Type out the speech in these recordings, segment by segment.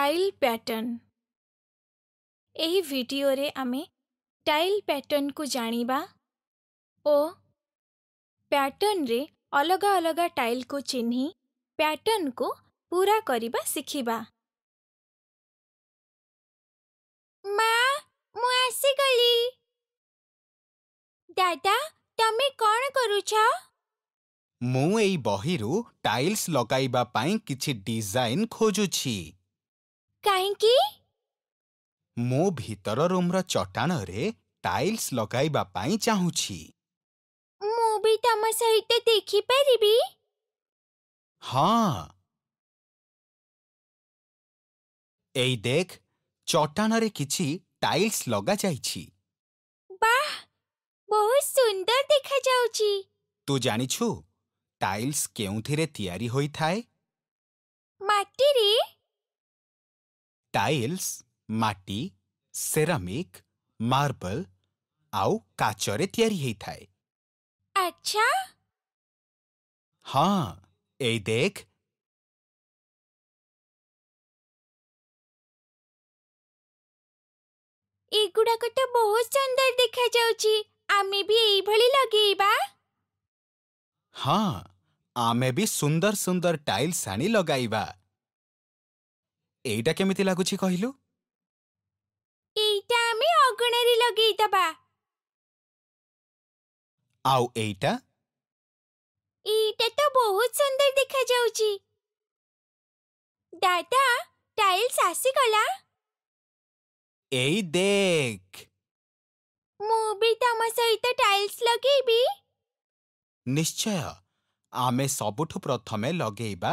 Tile pattern ଏହି ଭିଡ଼ିଓରେ ଆମେ ଟାଇଲ୍ ପ୍ୟାଟର୍ଣ୍ଣକୁ ଜାଣିବା ଓ ପ୍ୟାଟର୍ଣ୍ଣରେ ଅଲଗା ଅଲଗା ଟାଇଲ୍କୁ ଚିହ୍ନି ପ୍ୟାଟର୍ଣ୍ଣକୁ ପୂରା କରିବା ଶିଖିବା ମା ମୁଁ ଆସିଗଲି ଦାଦା ତମେ କ'ଣ କରୁଛ ମୁଁ ଏଇ ବହିରୁ ଟାଇଲ୍ସ ଲଗାଇବା ପାଇଁ କିଛି ଡିଜାଇନ୍ ଖୋଜୁଛି କାହିଁକି ମୁଁ ଭିତର ରୁମ୍ର ଚଟାଣରେ ଟାଇଲ୍ସ ଲଗାଇବା ପାଇଁ ଚାହୁଁଛି ମୁଁ ବି ତମ ସହିତ ଦେଖିପାରିବି ହଁ ଏଇ ଦେଖ ଚଟାଣରେ କିଛି ଟାଇଲ୍ସ ଲଗାଯାଇଛି ବାଃ ବହୁତ ସୁନ୍ଦର ଦେଖାଯାଉଛି ତୁ ଜାଣିଛୁ ଟାଇଲ୍ସ କେଉଁଥିରେ ତିଆରି ହୋଇଥାଏ ମାଟିରେ टाइल्स माटी सेरामिक मार्बल आउ काचरे तयारी होई थाए अच्छा हां ए देख ए गुडा कटे बहुत सुंदर देखा जाउची आमे भी एई भली लगेइबा हां आमे भी सुंदर सुंदर टाइल्स आनी लगाइबा ଏଇଟା କେମିତି ଲାଗୁଛି କହିଲୁ ଏଇଟା ଆମେ ଅଗଣାରେ ଲଗେଇଦବା ଆଉ ଏଇଟା ଏଇଟା ତ ବହୁତ ସୁନ୍ଦର ଦେଖାଯାଉଛି ଦାଦା ଟାଇଲ୍ସ ଆସିଗଲା ଏଇ ଦେଖ ମୁଁ ବି ତମ ସହିତ ଟାଇଲ୍ସ ଲଗେଇବି ନିଶ୍ଚୟ ଆମେ ସବୁଠୁ ପ୍ରଥମେ ଲଗେଇବା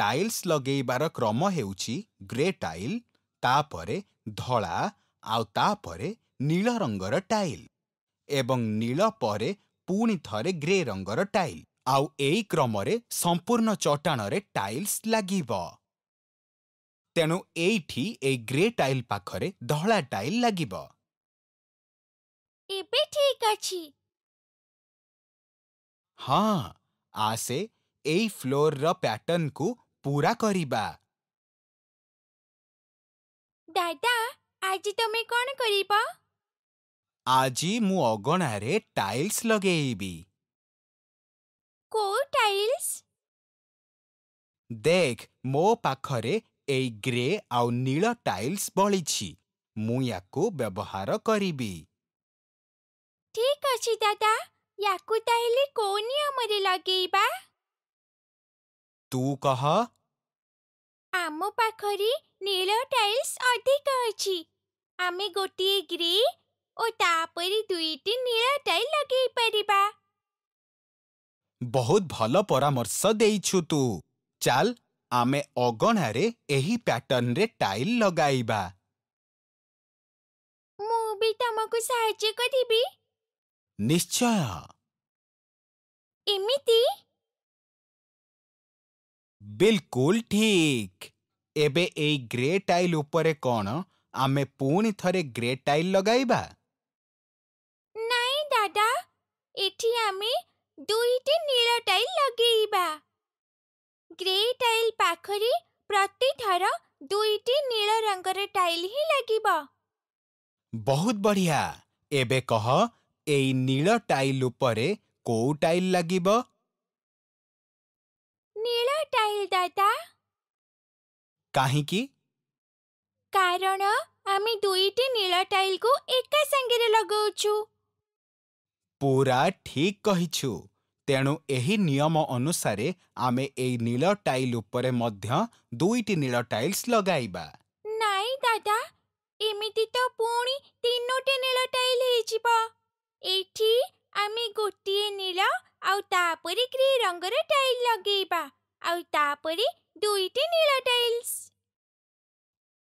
ଟାଇଲ୍ସ ଲଗେଇବାର କ୍ରମ ହେଉଛି ଗ୍ରେ ଟାଇଲ୍ ତାପରେ ଧଳା ଆଉ ତାପରେ ନୀଳ ରଙ୍ଗର ଟାଇଲ୍ ଏବଂ ନୀଳ ପରେ ପୁଣି ଥରେ ଗ୍ରେ ରଙ୍ଗର ଟାଇଲ୍ ଆଉ ଏଇ କ୍ରମରେ ସମ୍ପୂର୍ଣ୍ଣ ଚଟାଣରେ ଟାଇଲ୍ସ ଲାଗିବ ତେଣୁ ଏଇଠି ଏଇ ଗ୍ରେ ଟାଇଲ୍ ପାଖରେ ଧଳା ଟାଇଲ୍ ଲାଗିବ ଏବେ ଠିକ୍ ଅଛି ହଁ ଆସେ ଏଇ ଫ୍ଲୋର୍ର ପ୍ୟାଟର୍ଣ୍ଣକୁ પૂરા କରିବା દાદા આજે તમે કોણ કરીબ આજે હું અગણારે ટાઇલ્સ લગેઈબી କୋଉ ଟାଇଲ୍ସ ଦେଖ ମୋ ପାଖରେ ଏଇ ଗ୍ରେ ଆଉ ନୀଳ ଟାଇଲ୍ସ ବଳିଛି ମୁଁ ୟାକୁ ବ୍ୟବହାର କରିବି ଠିକ୍ ଅଛି ଦାଦା ୟାକୁ ତାହେଲେ କୋଉ ନିୟମରେ ଲଗେଇବା ତୁ କହ ଆମ ପାଖରେ ନୀଳ ଟାଇଲ୍ସ ଅଧିକ ଅଛି ଆମେ ଗୋଟିଏ ଗ୍ରେ ଓ ତାପରେ ଦୁଇଟି ନୀଳ ଟାଇଲ୍ ଲଗେଇ ପାରିବା ବହୁତ ଭଲ ପରାମର୍ଶ ଦେଇଛୁ ତୁ ଚାଲ ଆମେ ଅଗଣାରେ ଏହି ପ୍ୟାଟର୍ନରେ ଟାଇଲ୍ ଲଗାଇବା ମୁଁ ବି ତମକୁ ସାହାଯ୍ୟ କରିବି ନିଶ୍ଚୟ ଏମିତି ବିଲ୍‌କୁଲ ଠିକ୍! ଏବେ ଏଇ ଗ୍ରେ ଟାଇଲ୍ ଉପରେ କ'ଣ ଆମେ ପୁଣି ଥରେ ଗ୍ରେ ଟାଇଲ୍ ଲଗାଇବା? ନାଇଁ ଦାଦା, ଏଠି ଆମେ ଦୁଇଟି ନୀଳ ଟାଇଲ୍ ଲଗେଇବା। ଗ୍ରେ ଟାଇଲ୍ ପାଖରେ ପ୍ରତି ଦୁଇଟି ନୀଳ ରଙ୍ଗର ଟାଇଲ୍ ହିଁ ଲାଗିବ। ବହୁତ ବଢ଼ିଆ! ଏବେ କହ ଏଇ ନୀଳ ଟାଇଲ୍ ଉପରେ କୋଉ ଟାଇଲ୍ ଲାଗିବ? नील टाइल दादा काहेकी कारण आमे दुईटी नील टाइल को एकका संगे रे लगाउ छु पूरा ठीक कहि छु तेनु एही नियम अनुसारे आमे एई नील टाइल ऊपर मध्य दुईटी नील टाइल्स लगाइबा नाही दादा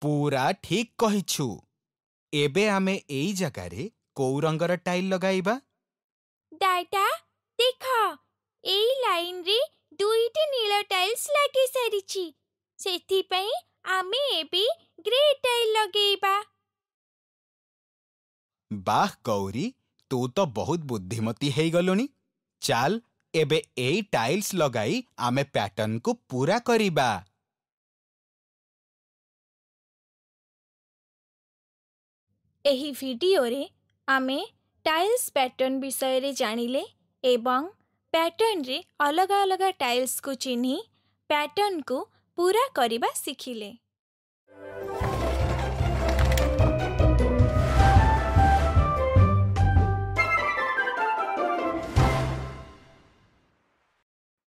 पूरा ठीक कहिछु एबे आमे एई जगारे कोरंगर टाइल लगाइबा डाटा देखो एई लाइन रे दुईटी नीलो टाइल्स लागि सरीछि सेथि पई आमे एबे ग्रे टाइल लगेइबा बाह गौरी तू तो बहुत बुद्धिमती हेइ गलोनी चाल एबे एई टाइल्स लगाई आमे पैटर्न को पूरा करिबा ଏହି ଭିଡିଓରେ ଆମେ ଟାଇଲ୍ସ ପ୍ୟାଟର୍ନ ବିଷୟରେ ଜାଣିଲେ ଏବଂ ପ୍ୟାଟର୍ନରେ ଅଲଗା ଅଲଗା ଟାଇଲ୍ସକୁ ଚିହ୍ନି ପ୍ୟାଟର୍ନକୁ ପୂରା କରିବା ଶିଖିଲେ